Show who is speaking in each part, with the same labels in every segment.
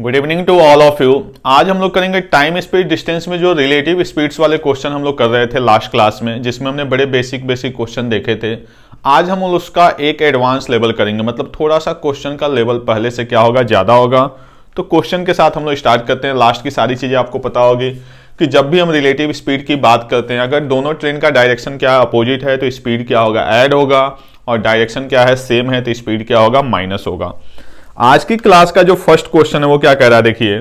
Speaker 1: good evening to all of you आज हम लोग करेंगे टाइम स्पीड डिस्टेंस में जो रिलेटिव स्पीड्स वाले क्वेश्चन हम लोग कर रहे थे लास्ट क्लास में जिसमें हमने बड़े बेसिक बेसिक क्वेश्चन देखे थे आज हम उसका एक एडवांस लेवल करेंगे मतलब थोड़ा सा क्वेश्चन का लेवल पहले से क्या होगा ज़्यादा होगा तो क्वेश्चन के साथ हम लोग स्टार्ट करते हैं लास्ट की सारी चीज़ें आपको पता होगी कि जब भी हम रिलेटिव स्पीड की बात करते हैं अगर दोनों ट्रेन का डायरेक्शन क्या है अपोजिट है तो स्पीड क्या होगा ऐड होगा और डायरेक्शन क्या है सेम है तो स्पीड क्या होगा माइनस होगा आज की क्लास का जो फर्स्ट क्वेश्चन है वो क्या कह रहा है देखिए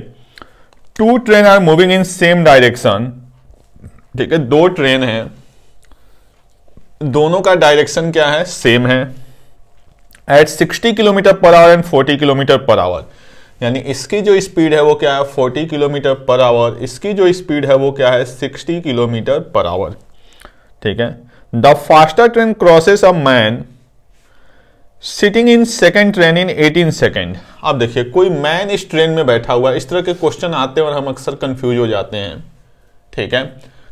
Speaker 1: two train are moving in same direction ठीक है दो ट्रेन है दोनों का डायरेक्शन क्या है सेम है at 60 kilometre per hour and 40 kilometre per hour यानी इसकी जो स्पीड है वो क्या है 40 किलोमीटर पर आवर इसकी जो स्पीड है वो क्या है 60 किलोमीटर पर आवर ठीक है the faster train crosses a man sitting in second train in eighteen second आप देखिए कोई मैन इस ट्रेन में बैठा हुआ है इस तरह के क्वेश्चन आते हैं और हम अक्सर कंफ्यूज हो जाते हैं ठीक है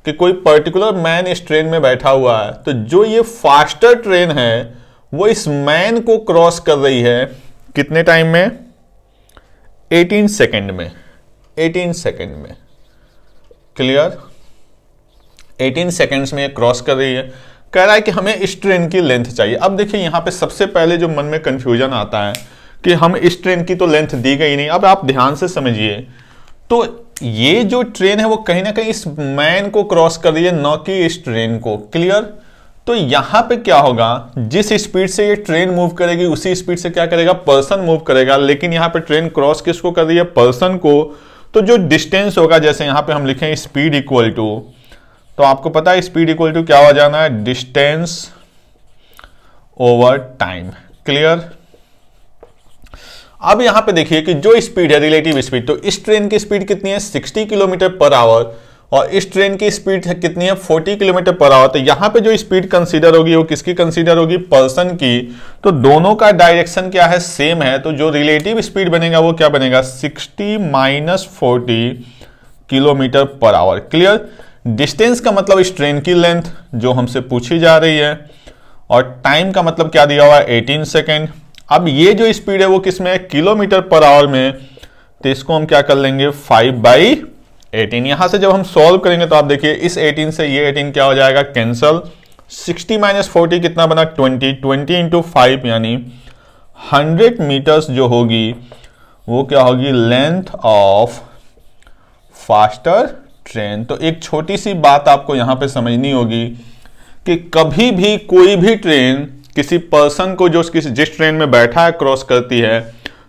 Speaker 1: कि कोई पर्टिकुलर मैन इस ट्रेन में बैठा हुआ है तो जो ये फास्टर ट्रेन है वो इस मैन को क्रॉस कर रही है कितने टाइम में 18 सेकेंड में 18 सेकेंड में क्लियर 18 सेकेंड्स में क्रॉस कर रही है कह रहा है कि हमें इस ट्रेन की लेंथ चाहिए अब देखिए यहाँ पे सबसे पहले जो मन में कंफ्यूजन आता है कि हम इस ट्रेन की तो लेंथ दी गई नहीं अब आप ध्यान से समझिए तो ये जो ट्रेन है वो कहीं ना कहीं इस मैन को क्रॉस कर रही है न कि इस ट्रेन को क्लियर तो यहां पे क्या होगा जिस स्पीड से ये ट्रेन मूव करेगी उसी स्पीड से क्या करेगा पर्सन मूव करेगा लेकिन यहां पे ट्रेन क्रॉस किसको कर रही है पर्सन को तो जो डिस्टेंस होगा जैसे यहां पे हम लिखें स्पीड इक्वल टू तो आपको पता है स्पीड इक्वल टू क्या हो जाना है डिस्टेंस ओवर टाइम क्लियर अब यहां पे देखिए कि जो स्पीड है रिलेटिव स्पीड तो इस ट्रेन की स्पीड कितनी है 60 किलोमीटर पर आवर और इस ट्रेन की स्पीड कितनी है 40 किलोमीटर पर आवर तो यहां पे जो स्पीड कंसीडर होगी वो किसकी कंसीडर होगी पर्सन की तो दोनों का डायरेक्शन क्या है सेम है तो जो रिलेटिव स्पीड बनेगा वो क्या बनेगा sixty minus forty kilometre per hour clear distance का मतलब इस ट्रेन की लेंथ जो हमसे पूछी जा रही है और टाइम का मतलब क्या दिया हुआ है 18 सेकेंड अब ये जो स्पीड है वो किसमें है किलोमीटर पर आवर में तो इसको हम क्या कर लेंगे 5 बाई एटीन यहां से जब हम सॉल्व करेंगे तो आप देखिए इस 18 से ये 18 क्या हो जाएगा कैंसल 60 माइनस फोर्टी कितना बना 20 20 इंटू फाइव यानी 100 मीटर्स जो होगी वो क्या होगी लेंथ ऑफ फास्टर ट्रेन तो एक छोटी सी बात आपको यहाँ पे समझनी होगी कि कभी भी कोई भी ट्रेन किसी पर्सन को जो किसी जिस ट्रेन में बैठा है क्रॉस करती है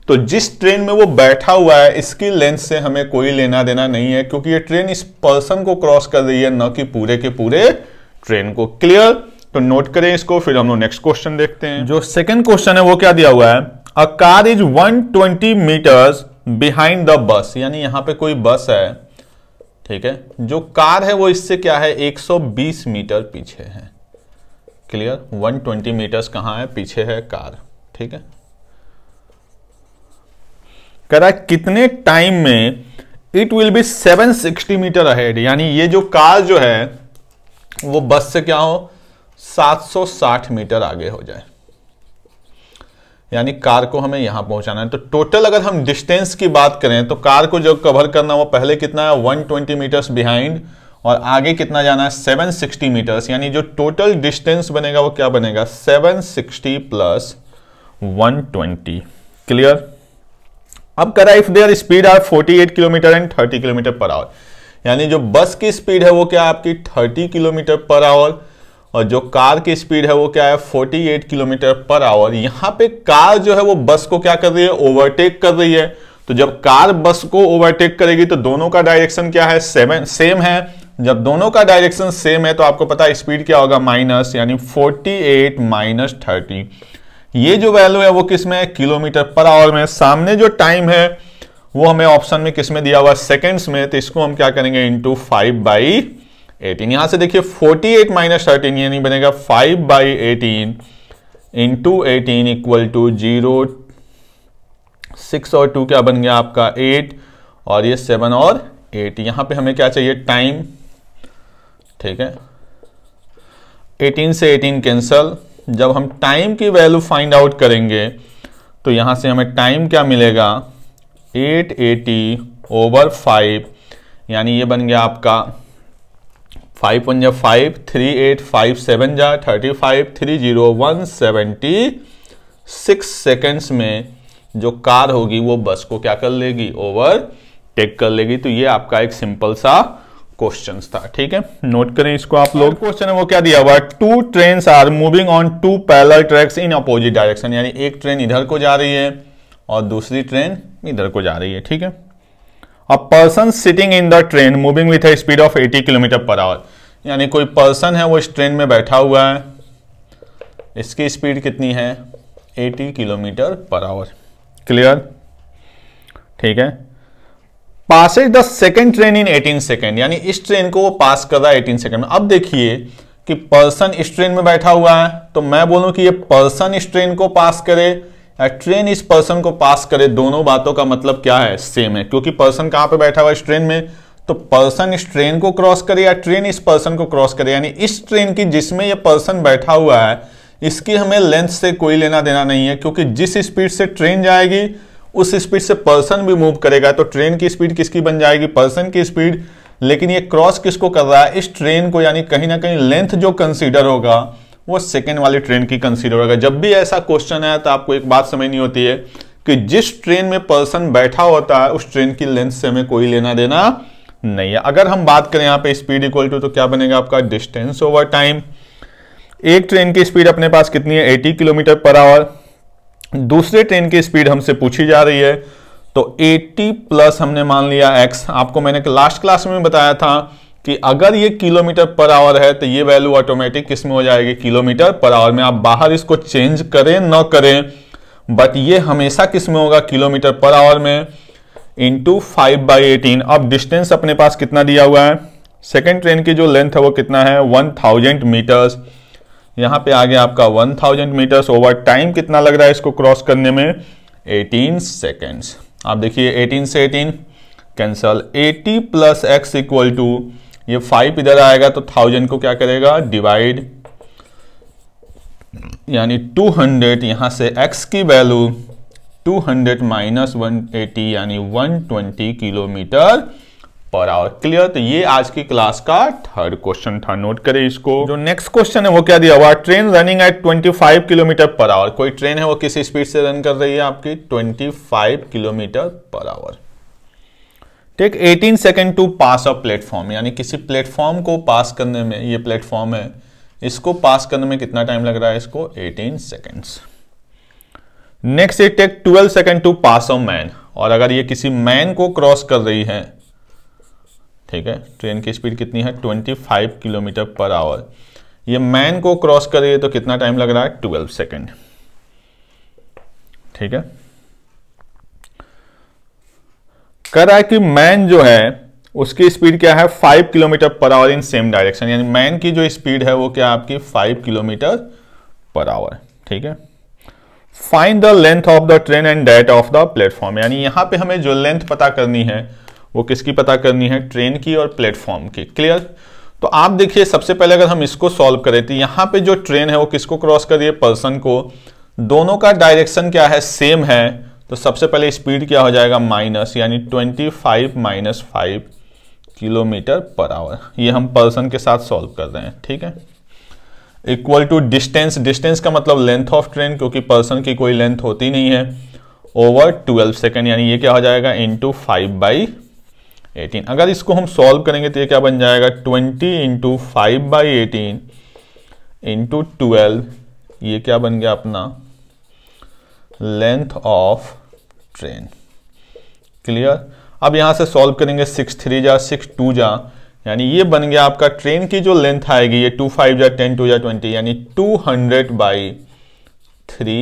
Speaker 1: तो जिस ट्रेन में वो बैठा हुआ है इसकी लेंथ से हमें कोई लेना देना नहीं है क्योंकि ये ट्रेन इस पर्सन को क्रॉस कर रही है न कि पूरे के पूरे ट्रेन को क्लियर तो नोट करें इसको फिर हम लोग नेक्स्ट क्वेश्चन देखते हैं जो सेकंड क्वेश्चन है वो क्या दिया हुआ है a car is 120 metres behind the bus यानी यहां पे कोई बस है ठीक है जो कार है वो इससे क्या है 120 मीटर पीछे है क्लियर 120 मीटर्स कहाँ है पीछे है कार ठीक है करा कितने टाइम में it will be 760 metre ahead यानी ये जो कार जो है वो बस से क्या हो 760 मीटर आगे हो जाए यानी कार को हमें यहां पहुंचाना है तो टोटल अगर हम डिस्टेंस की बात करें तो कार को जो कवर करना वो पहले कितना है 120 मीटर्स बिहाइंड और आगे कितना जाना है 760 मीटर्स यानी जो टोटल डिस्टेंस बनेगा वो क्या बनेगा 760 प्लस 120 क्लियर अब करा if their speed are 48 kilometre and 30 kilometre per hour यानी जो बस की स्पीड है वो क्या आपकी थर्टी किलोमीटर पर आवर और जो कार की स्पीड है वो क्या है 48 किलोमीटर पर आवर यहां पे कार जो है वो बस को क्या कर रही है ओवरटेक कर रही है तो जब कार बस को ओवरटेक करेगी तो दोनों का डायरेक्शन क्या है सेवन सेम है जब दोनों का डायरेक्शन सेम है तो आपको पता है स्पीड क्या होगा माइनस यानी 48 माइनस थर्टी ये जो वैल्यू है वो किसमें है किलोमीटर पर आवर में सामने जो टाइम है वो हमें ऑप्शन में किसमें दिया हुआ सेकेंड्स में तो इसको हम क्या करेंगे इंटू फाइव बाई एटीन यहां से देखिए फोर्टी एट माइनस थर्टीन यानी बनेगा five by eighteen into eighteen equal to zero six और टू क्या बन गया आपका एट और ये सेवन और एट यहां पे हमें क्या चाहिए टाइम ठीक है एटीन से एटीन कैंसल जब हम टाइम की वैल्यू फाइंड आउट करेंगे तो यहां से हमें टाइम क्या मिलेगा एट एटी ओवर फाइव यानी ये बन गया आपका फाइव वन जा five three eight five seven जा thirty five three zero one seventy six seconds में जो कार होगी वो बस को क्या कर लेगी ओवर टेक कर लेगी तो ये आपका एक सिंपल सा क्वेश्चन था ठीक है नोट करें इसको आप लोग क्वेश्चन है वो क्या दिया हुआ two train are moving on two parallel tracks in opposite direction यानी एक ट्रेन इधर को जा रही है और दूसरी ट्रेन इधर को जा रही है ठीक है a person sitting in the train moving with a speed of 80 kilometre per hour यानी कोई पर्सन है वो इस ट्रेन में बैठा हुआ है इसकी स्पीड कितनी है 80 किलोमीटर पर आवर क्लियर ठीक है passes the second train in 18 second यानी इस ट्रेन को वो पास कर रहा है 18 सेकेंड में अब देखिए कि पर्सन इस ट्रेन में बैठा हुआ है तो मैं बोलूं कि ये पर्सन इस ट्रेन को पास करे ट्रेन इस पर्सन को पास करे दोनों बातों का मतलब क्या है सेम है क्योंकि पर्सन कहाँ पे बैठा हुआ है इस ट्रेन में तो पर्सन इस ट्रेन को क्रॉस करे या ट्रेन इस पर्सन को क्रॉस करे यानी इस ट्रेन की जिसमें यह पर्सन बैठा हुआ है इसकी हमें लेंथ से कोई लेना देना नहीं है क्योंकि जिस स्पीड से ट्रेन जाएगी उस स्पीड से पर्सन भी मूव करेगा तो ट्रेन की स्पीड किसकी बन जाएगी पर्सन की स्पीड लेकिन ये क्रॉस किसको कर रहा है इस ट्रेन को यानी कहीं ना कहीं लेंथ जो कंसिडर होगा वो सेकेंड वाली ट्रेन की कंसिडर होगा जब भी ऐसा क्वेश्चन है तो आपको एक बात समझ नहीं होती है कि जिस ट्रेन में पर्सन बैठा होता है उस ट्रेन की लेंथ से हमें कोई लेना देना नहीं है अगर हम बात करें यहां पे स्पीड इक्वल टू तो क्या बनेगा आपका डिस्टेंस ओवर टाइम एक ट्रेन की स्पीड अपने पास कितनी है 80 किलोमीटर पर आवर दूसरे ट्रेन की स्पीड हमसे पूछी जा रही है तो 80 प्लस हमने मान लिया x आपको मैंने लास्ट क्लास में बताया था कि अगर ये किलोमीटर पर आवर है तो ये वैल्यू ऑटोमेटिक किस में हो जाएगी किलोमीटर पर आवर में आप बाहर इसको चेंज करें ना करें बट ये हमेशा किस में होगा किलोमीटर पर आवर में इंटू फाइव बाई एटीन अब डिस्टेंस अपने पास कितना दिया हुआ है सेकेंड ट्रेन की जो लेंथ है वो कितना है वन थाउजेंड मीटर्स यहाँ पे आ गया आपका one thousand metres over time कितना लग रहा है इसको क्रॉस करने में एटीन सेकेंड्स आप देखिए एटीन से eighteen cancel eighty plus X equal to ये फाइव इधर आएगा तो थाउजेंड को क्या करेगा डिवाइड यानी टू हंड्रेड यहां से एक्स की value two hundred minus one eighty यानी one twenty kilometre per hour clear तो ये आज की क्लास का थर्ड क्वेश्चन था नोट करें इसको जो नेक्स्ट क्वेश्चन है वो क्या दिया हुआ train running at twenty five kilometre per hour कोई ट्रेन है वो किसी स्पीड से रन कर रही है आपकी five kilometre per hour take 18 second to pass a platform यानी किसी प्लेटफॉर्म को पास करने में ये प्लेटफॉर्म है इसको पास करने में कितना टाइम लग रहा है इसको 18 seconds next it take 12 second to pass a man और अगर ये किसी मैन को क्रॉस कर रही है ठीक है ट्रेन की स्पीड कितनी है 25 किलोमीटर पर आवर ये मैन को क्रॉस कर रही है तो कितना टाइम लग रहा है ट्वेल्व सेकेंड ठीक है कह रहा है कि मैन जो है उसकी स्पीड क्या है five kilometre per hour in same direction यानी मैन की जो स्पीड है वो क्या आपकी फाइव किलोमीटर पर आवर ठीक है find the length of the train and that of the platform यानी यहां पे हमें जो लेंथ पता करनी है वो किसकी पता करनी है ट्रेन की और प्लेटफॉर्म की क्लियर तो आप देखिए सबसे पहले अगर हम इसको सॉल्व करें तो यहां पे जो ट्रेन है वो किसको क्रॉस करिए पर्सन को दोनों का डायरेक्शन क्या है सेम है तो सबसे पहले स्पीड क्या हो जाएगा माइनस यानी 25 minus five kilometre per hour ये हम पर्सन के साथ सॉल्व कर रहे हैं ठीक है इक्वल टू डिस्टेंस डिस्टेंस का मतलब लेंथ ऑफ ट्रेन क्योंकि पर्सन की कोई लेंथ होती नहीं है ओवर 12 सेकेंड यानी ये क्या हो जाएगा इंटू फाइव बाई एटीन अगर इसको हम सॉल्व करेंगे तो ये क्या बन जाएगा 20 into five by eighteen into twelve ये क्या बन गया अपना लेंथ ऑफ ट्रेन क्लियर अब यहां से सॉल्व करेंगे सिक्स थ्री जा सिक्स टू जा यानी ये बन गया आपका ट्रेन की जो लेंथ आएगी ये टू फाइव जा टेन टू जा ट्वेंटी यानी two hundred by three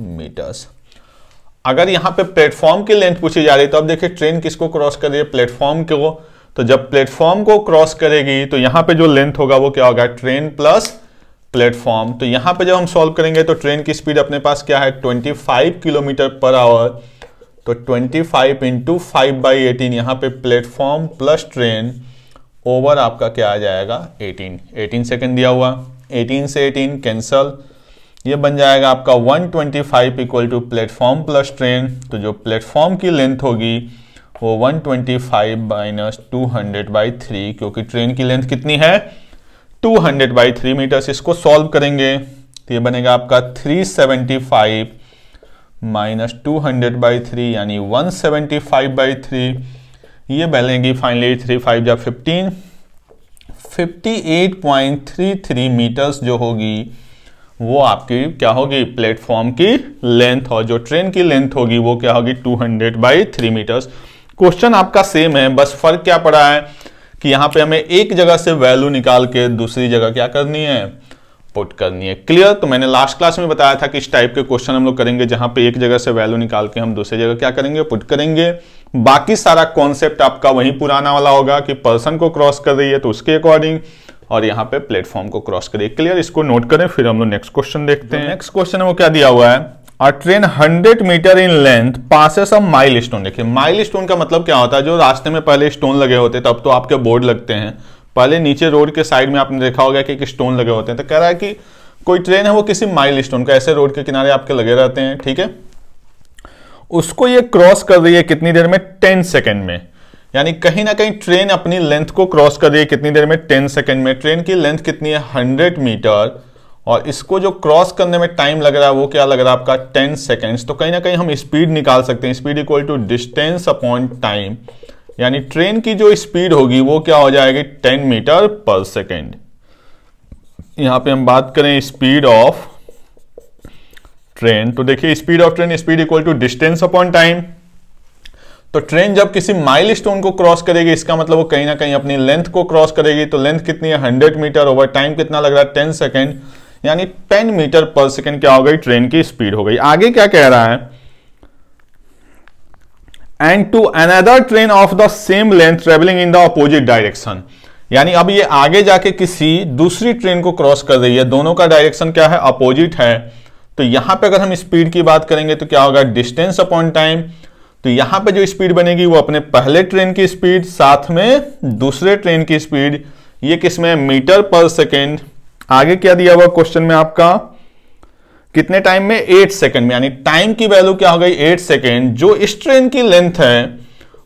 Speaker 1: metres अगर यहां पे प्लेटफॉर्म की लेंथ पूछी जा रही तो अब देखिए ट्रेन किसको क्रॉस कर रही है प्लेटफॉर्म को तो जब प्लेटफॉर्म को क्रॉस करेगी तो यहां पे जो लेंथ होगा वो क्या होगा ट्रेन प्लस प्लेटफॉर्म तो यहाँ पे जब हम सॉल्व करेंगे तो ट्रेन की स्पीड अपने पास क्या है 25 किलोमीटर पर आवर तो 25 five into five by eighteen यहाँ पे प्लेटफॉर्म प्लस ट्रेन ओवर आपका क्या आ जाएगा 18 18 सेकंड दिया हुआ 18 से 18 कैंसल ये बन जाएगा आपका 125 twenty five equal to platform plus train तो जो प्लेटफॉर्म की लेंथ होगी वो 125 twenty five minus two hundred by three क्योंकि ट्रेन की लेंथ कितनी है two hundred by three metres इसको सॉल्व करेंगे तो ये बनेगा आपका three seventy five minus two hundred by three यानी one seventy five by three ये बनेगी फाइनली थ्री फाइव या fifteen fifty eight point three three metres जो होगी वो आपकी क्या होगी प्लेटफॉर्म की लेंथ और जो ट्रेन की लेंथ होगी वो क्या होगी two hundred by three metres question आपका सेम है बस फर्क क्या पड़ा है कि यहां पे हमें एक जगह से वैल्यू निकाल के दूसरी जगह क्या करनी है पुट करनी है क्लियर तो मैंने लास्ट क्लास में बताया था कि इस टाइप के क्वेश्चन हम लोग करेंगे जहां पे एक जगह से वैल्यू निकाल के हम दूसरी जगह क्या करेंगे पुट करेंगे बाकी सारा कॉन्सेप्ट आपका वही पुराना वाला होगा कि पर्सन को क्रॉस कर रही है तो उसके अकॉर्डिंग और यहाँ पे प्लेटफॉर्म को क्रॉस करिए क्लियर इसको नोट करें फिर हम लोग नेक्स्ट क्वेश्चन देखते तो हैं नेक्स्ट क्वेश्चन है वो क्या दिया हुआ है train train 100 metre in length passes milestone देखिए स्टोन का मतलब क्या होता है जो रास्ते में पहले स्टोन लगे होते तब तो आपके बोर्ड लगते हैं पहले नीचे रोड के साइड में आपने देखा होगा कि स्टोन लगे होते हैं तो कह रहा है कि कोई ट्रेन है वो किसी माइल स्टोन का ऐसे रोड के किनारे आपके लगे रहते हैं ठीक है उसको ये क्रॉस कर रही है कितनी देर में टेन सेकेंड में यानी कहीं ना कहीं ट्रेन अपनी लेंथ को क्रॉस कर रही है कितनी देर में टेन सेकेंड में ट्रेन की लेंथ कितनी है हंड्रेड मीटर और इसको जो क्रॉस करने में टाइम लग रहा है वो क्या लग रहा है आपका टेन सेकेंड्स तो कहीं ना कहीं हम स्पीड निकाल सकते हैं speed equal to distance upon time यानी ट्रेन की जो स्पीड होगी वो क्या हो जाएगी टेन मीटर पर सेकेंड यहां पे हम बात करें स्पीड ऑफ ट्रेन तो देखिए speed of train speed equal to distance upon time तो ट्रेन जब किसी माइल स्टोन को क्रॉस करेगी इसका मतलब वो कहीं ना कहीं अपनी लेंथ को क्रॉस करेगी तो लेंथ कितनी है 100 मीटर ओवर टाइम कितना लग रहा है 10 सेकेंड यानी 10 मीटर पर सेकेंड क्या हो गई ट्रेन की स्पीड हो गई आगे क्या कह रहा है and two another train of the same length travelling in the opposite direction यानी अब ये आगे जाके किसी दूसरी ट्रेन को क्रॉस कर रही है दोनों का डायरेक्शन क्या है अपोजिट है तो यहां पे अगर हम स्पीड की बात करेंगे तो क्या होगा डिस्टेंस अपॉन टाइम तो यहां पे जो स्पीड बनेगी वो अपने पहले ट्रेन की स्पीड साथ में दूसरे ट्रेन की स्पीड ये किसमें मीटर पर सेकेंड आगे क्या दिया हुआ क्वेश्चन में आपका कितने टाइम में एट सेकेंड में यानी टाइम की वैल्यू क्या हो गई एट सेकेंड जो इस ट्रेन की लेंथ है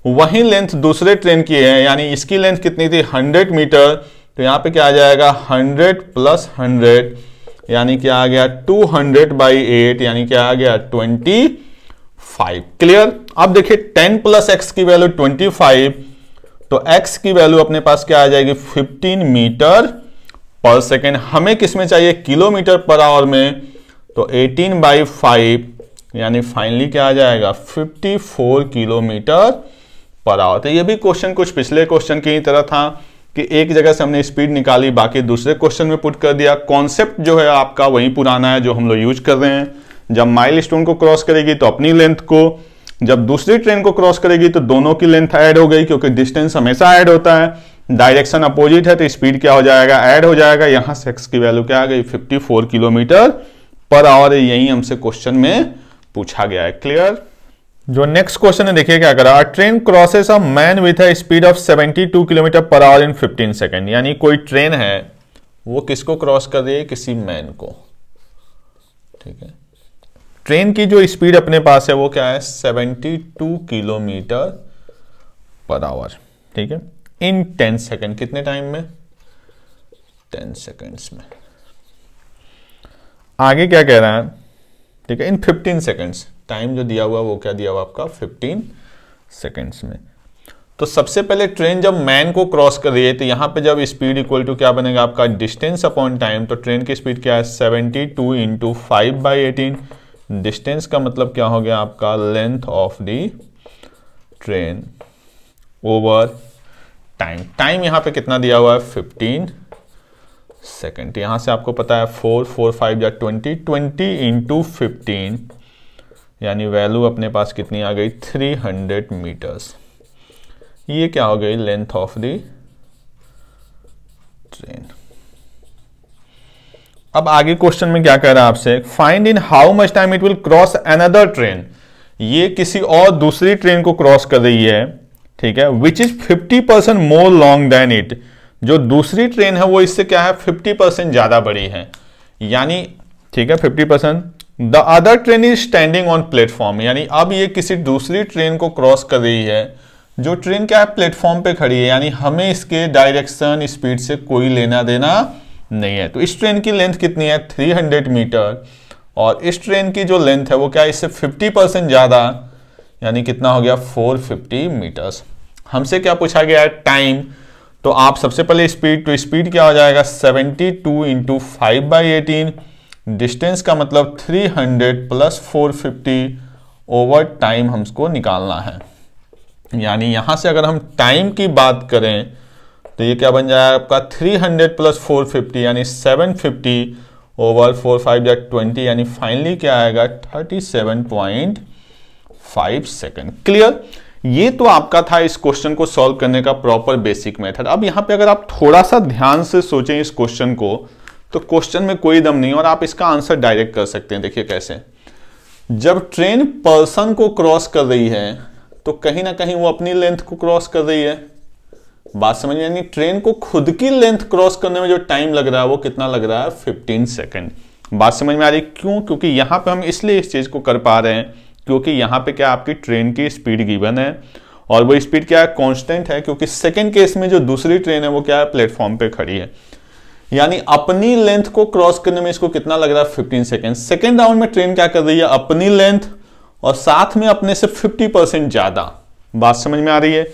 Speaker 1: वही लेंथ दूसरे ट्रेन की है यानी इसकी लेंथ कितनी थी हंड्रेड मीटर तो यहां पे क्या आ जाएगा हंड्रेड प्लस हंड्रेड यानी क्या आ गया टू हंड्रेड बाई एट यानी क्या आ गया ट्वेंटी फाइव क्लियर अब देखिए टेन प्लस एक्स की वैल्यू ट्वेंटी फाइव तो एक्स की वैल्यू अपने पास क्या आ जाएगी फिफ्टीन मीटर पर सेकेंड हमें किस में चाहिए किलोमीटर पर आवर में तो 18 बाई फाइव यानी फाइनली क्या आ जाएगा 54 किलोमीटर पर आवर तो ये भी क्वेश्चन कुछ पिछले क्वेश्चन की ही तरह था कि एक जगह से हमने स्पीड निकाली बाकी दूसरे क्वेश्चन में पुट कर दिया कॉन्सेप्ट जो है आपका वही पुराना है जो हम लोग यूज कर रहे हैं जब माइल स्टोन को क्रॉस करेगी तो अपनी लेंथ को जब दूसरी ट्रेन को क्रॉस करेगी तो दोनों की लेंथ ऐड हो गई क्योंकि डिस्टेंस हमेशा ऐड होता है डायरेक्शन अपोजिट है तो स्पीड क्या हो जाएगा ऐड हो जाएगा यहां से एक्स की वैल्यू क्या आ गई 54 किलोमीटर पर आवर यही हमसे क्वेश्चन में पूछा गया है क्लियर जो नेक्स्ट क्वेश्चन है देखिए क्या करा train crosses a man with a speed of 72 kilometre per hour in 15 second यानी कोई ट्रेन है वो किसको क्रॉस कर रही है किसी मैन को ठीक है ट्रेन की जो स्पीड अपने पास है वो क्या है 72 किलोमीटर पर आवर ठीक है इन टेन सेकेंड कितने टाइम में टेन सेकेंड्स में आगे क्या कह रहा है ठीक है इन फिफ्टीन सेकेंड्स टाइम जो दिया हुआ वो क्या दिया हुआ आपका फिफ्टीन सेकेंड्स में तो सबसे पहले ट्रेन जब मैन को क्रॉस कर रही है तो यहां पे जब स्पीड इक्वल टू क्या बनेगा आपका डिस्टेंस अपॉन टाइम तो ट्रेन की स्पीड क्या है seventy two into five by eighteen distance का मतलब क्या हो गया आपका length of the train over time time यहाँ पे कितना दिया हुआ है फिफ्टीन सेकेंड यहाँ से आपको पता है फोर फोर फाइव या ट्वेंटी ट्वेंटी इंटू फिफ्टीन यानी वैल्यू अपने पास कितनी आ गई थ्री हंड्रेड मीटर्स ये क्या हो गई लेंथ ऑफ दी ट्रेन अब आगे क्वेश्चन में क्या कह रहा है आपसे find in how much time it will cross another train ये किसी और दूसरी ट्रेन को क्रॉस कर रही है ठीक है which is 50 percent more long than it जो दूसरी ट्रेन है वो इससे क्या है 50 परसेंट ज़्यादा बड़ी है यानी ठीक है 50 percent the other train is standing on platform यानी अब ये किसी दूसरी ट्रेन को क्रॉस कर रही है जो ट्रेन क्या है प्लेटफॉर्म पे खड़ी है यानी हमें इसके डायरेक्शन स्पीड से कोई लेना देना नहीं है तो इस ट्रेन की लेंथ कितनी है 300 मीटर और इस ट्रेन की जो लेंथ है वो क्या है इससे 50 परसेंट ज़्यादा यानी कितना हो गया 450 मीटर्स हमसे क्या पूछा गया है टाइम तो आप सबसे पहले स्पीड तो स्पीड क्या हो जाएगा 72 two into five by eighteen distance का मतलब 300 प्लस फोर ओवर टाइम हमको निकालना है यानी यहां से अगर हम टाइम की बात करें तो ये क्या बन जाएगा आपका 300 प्लस फोर यानी 750 ओवर फोर फाइव या ट्वेंटी यानी फाइनली क्या आएगा थर्टी फाइव सेकेंड क्लियर ये तो आपका था इस क्वेश्चन को सॉल्व करने का प्रॉपर बेसिक मेथड अब यहां पे अगर आप थोड़ा सा ध्यान से सोचें इस क्वेश्चन को तो क्वेश्चन में कोई दम नहीं और आप इसका आंसर डायरेक्ट कर सकते हैं देखिए कैसे जब ट्रेन पर्सन को क्रॉस कर रही है तो कहीं ना कहीं वो अपनी लेंथ को क्रॉस कर रही है बात समझ यानी ट्रेन को खुद की लेंथ क्रॉस करने में जो टाइम लग रहा है वो कितना लग रहा है फिफ्टीन सेकेंड बात समझ में आ रही क्यों क्योंकि यहां पर हम इसलिए इस चीज को कर पा रहे हैं क्योंकि यहाँ पे क्या आपकी ट्रेन की स्पीड गिवन है और वो स्पीड क्या है कॉन्स्टेंट है क्योंकि सेकेंड केस में जो दूसरी ट्रेन है वो क्या है प्लेटफॉर्म पे खड़ी है यानी अपनी लेंथ को क्रॉस करने में इसको कितना लग रहा है फिफ्टीन सेकेंड सेकेंड राउंड में ट्रेन क्या कर रही है अपनी लेंथ और साथ में अपने से फिफ्टी परसेंट ज्यादा बात समझ में आ रही है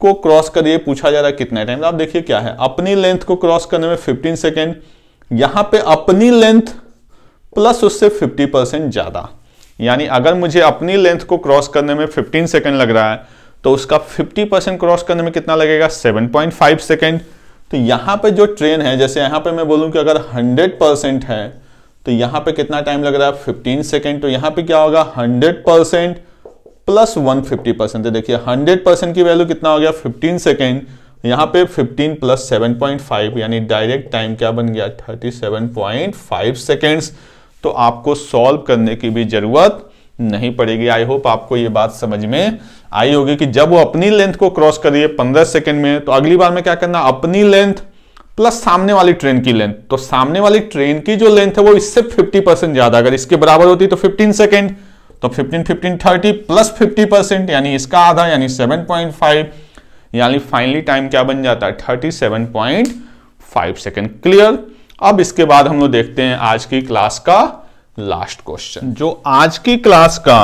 Speaker 1: को क्रॉस करिए पूछा जा रहा है कितना टाइम आप देखिए क्या है अपनी लेंथ को क्रॉस करने में फिफ्टीन सेकेंड यहां पे अपनी लेंथ प्लस उससे 50 परसेंट ज्यादा यानी अगर मुझे अपनी लेंथ को क्रॉस करने में 15 सेकेंड लग रहा है तो उसका 50 परसेंट क्रॉस करने में कितना लगेगा 7.5 सेकेंड तो यहाँ पे जो ट्रेन है जैसे यहाँ पे मैं बोलूँ कि अगर 100 परसेंट है तो यहाँ पे कितना टाइम लग रहा है 15 सेकेंड तो यहाँ पे क्या होगा 100 percent plus one fifty percent देखिए हंड्रेड परसेंट की वैल्यू कितना हो गया फिफ्टीन सेकेंड यहाँ पे फिफ्टीन प्लस फाइव यानी डायरेक्ट टाइम क्या बन गया थर्टी फाइव सेकेंड्स तो आपको सॉल्व करने की भी जरूरत नहीं पड़ेगी आई होप आपको ये बात समझ में आई होगी कि जब वो अपनी लेंथ को क्रॉस करिए 15 सेकंड में तो अगली बार में क्या करना अपनी लेंथ प्लस सामने वाली ट्रेन की लेंथ तो सामने वाली ट्रेन की जो लेंथ है वो इससे 50 परसेंट ज्यादा अगर इसके बराबर होती तो 15 सेकेंड तो 15 15 30 प्लस 50 परसेंट यानी इसका आधा यानी 7.5 यानी फाइनली टाइम क्या बन जाता है फाइव सेकेंड क्लियर अब इसके बाद हम लोग देखते हैं आज की क्लास का लास्ट क्वेश्चन जो आज की क्लास का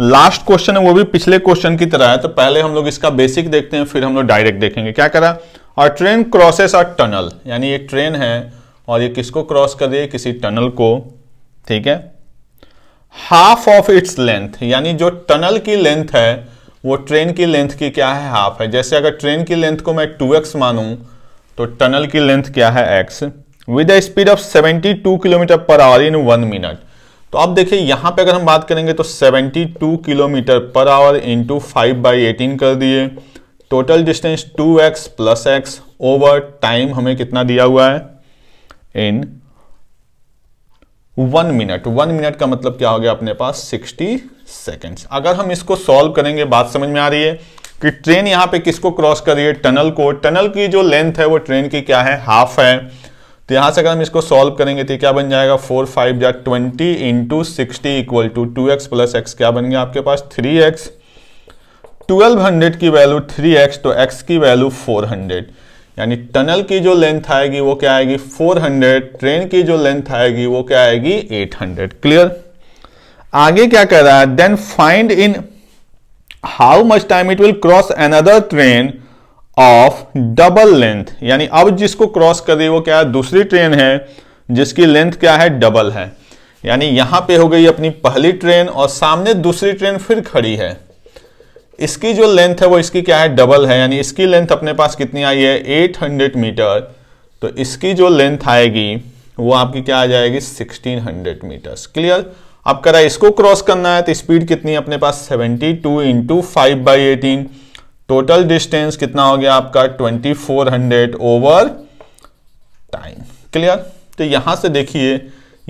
Speaker 1: लास्ट क्वेश्चन है वो भी पिछले क्वेश्चन की तरह है तो पहले हम लोग इसका बेसिक देखते हैं फिर हम लोग डायरेक्ट देखेंगे क्या करा और ट्रेन क्रॉसेस और टनल यानी एक ट्रेन है और ये किसको क्रॉस कर रही है किसी टनल को ठीक है हाफ ऑफ इट्स लेंथ यानी जो टनल की लेंथ है वो ट्रेन की लेंथ की क्या है हाफ है जैसे अगर ट्रेन की लेंथ को मैं टू एक्स मानूं तो टनल की लेंथ क्या है X with a speed of 72 kilometre per hour in one minute तो आप देखिए यहां पे अगर हम बात करेंगे तो 72 kilometre per hour into five by eighteen कर दिए total distance 2x X plus X over time हमें कितना दिया हुआ है in one minute one minute का मतलब क्या हो गया अपने पास सिक्सटी सेकेंड्स अगर हम इसको सॉल्व करेंगे बात समझ में आ रही है कि ट्रेन यहां पे किसको क्रॉस कर रही है टनल को टनल की जो लेंथ है वो ट्रेन की क्या है हाफ है तो यहां से अगर हम इसको सॉल्व करेंगे तो क्या बन जाएगा फोर फाइव या twenty into sixty equal to two x plus x क्या बन गया आपके पास थ्री एक्स ट्वेल्व हंड्रेड की वैल्यू थ्री एक्स तो एक्स की वैल्यू फोर हंड्रेड यानी टनल की जो लेंथ आएगी वो क्या आएगी फोर हंड्रेड ट्रेन की जो लेंथ आएगी वो क्या आएगी एट हंड्रेड क्लियर आगे क्या कह रहा है then find in how much time it will cross another train of double length यानी अब जिसको क्रॉस कर रही है वो क्या है दूसरी ट्रेन है जिसकी लेंथ क्या है डबल है यानी यहां पे हो गई अपनी पहली ट्रेन और सामने दूसरी ट्रेन फिर खड़ी है इसकी जो लेंथ है वो इसकी क्या है डबल है यानी इसकी लेंथ अपने पास कितनी आई है 800 मीटर तो इसकी जो लेंथ आएगी वो आपकी क्या आ जाएगी 1600 मीटर क्लियर आप करा इसको क्रॉस करना है तो स्पीड कितनी है अपने पास 72 two into five by eighteen total distance कितना हो गया आपका 2400 ओवर टाइम क्लियर तो यहां से देखिए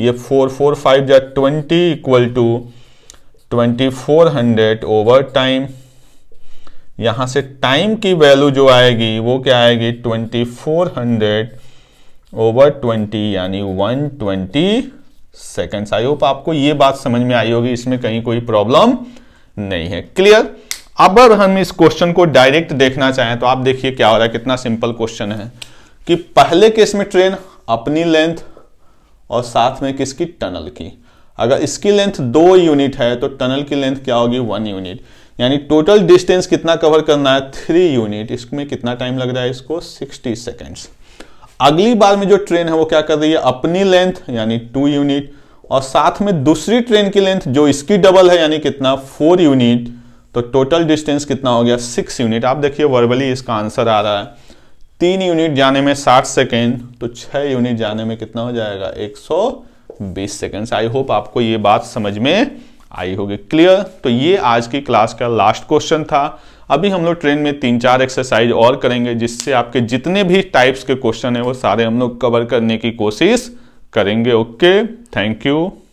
Speaker 1: ये फोर फोर फाइव या twenty equal to twenty four hundred over time यहां से टाइम की वैल्यू जो आएगी वो क्या आएगी twenty four hundred over twenty यानी one twenty seconds I hope आपको ये बात समझ में आई होगी इसमें कहीं कोई प्रॉब्लम नहीं है क्लियर अगर हम इस क्वेश्चन को डायरेक्ट देखना चाहें तो आप देखिए क्या हो रहा है कितना सिंपल क्वेश्चन है कि पहले केस में ट्रेन अपनी लेंथ और साथ में किसकी टनल की अगर इसकी लेंथ दो यूनिट है तो टनल की लेंथ क्या होगी वन यूनिट यानी टोटल डिस्टेंस कितना कवर करना है थ्री यूनिट इसमें कितना टाइम लग रहा है इसको सिक्सटी सेकेंड्स अगली बार में जो ट्रेन है वो क्या कर रही है अपनी लेंथ यानी टू यूनिट और साथ में दूसरी ट्रेन की लेंथ जो इसकी डबल है यानी कितना फोर यूनिट तो टोटल डिस्टेंस कितना हो गया सिक्स यूनिट आप देखिए वर्बली इसका आंसर आ रहा है तीन यूनिट जाने में साठ सेकेंड तो छः यूनिट जाने में कितना हो जाएगा एक सौ बीस सेकेंड आई होप आपको ये बात समझ में आई होगी क्लियर तो ये आज की क्लास का लास्ट क्वेश्चन था अभी हम लोग ट्रेन में तीन चार एक्सरसाइज और करेंगे जिससे आपके जितने भी टाइप्स के क्वेश्चन हैं वो सारे हम लोग कवर करने की कोशिश करेंगे ओके थैंक यू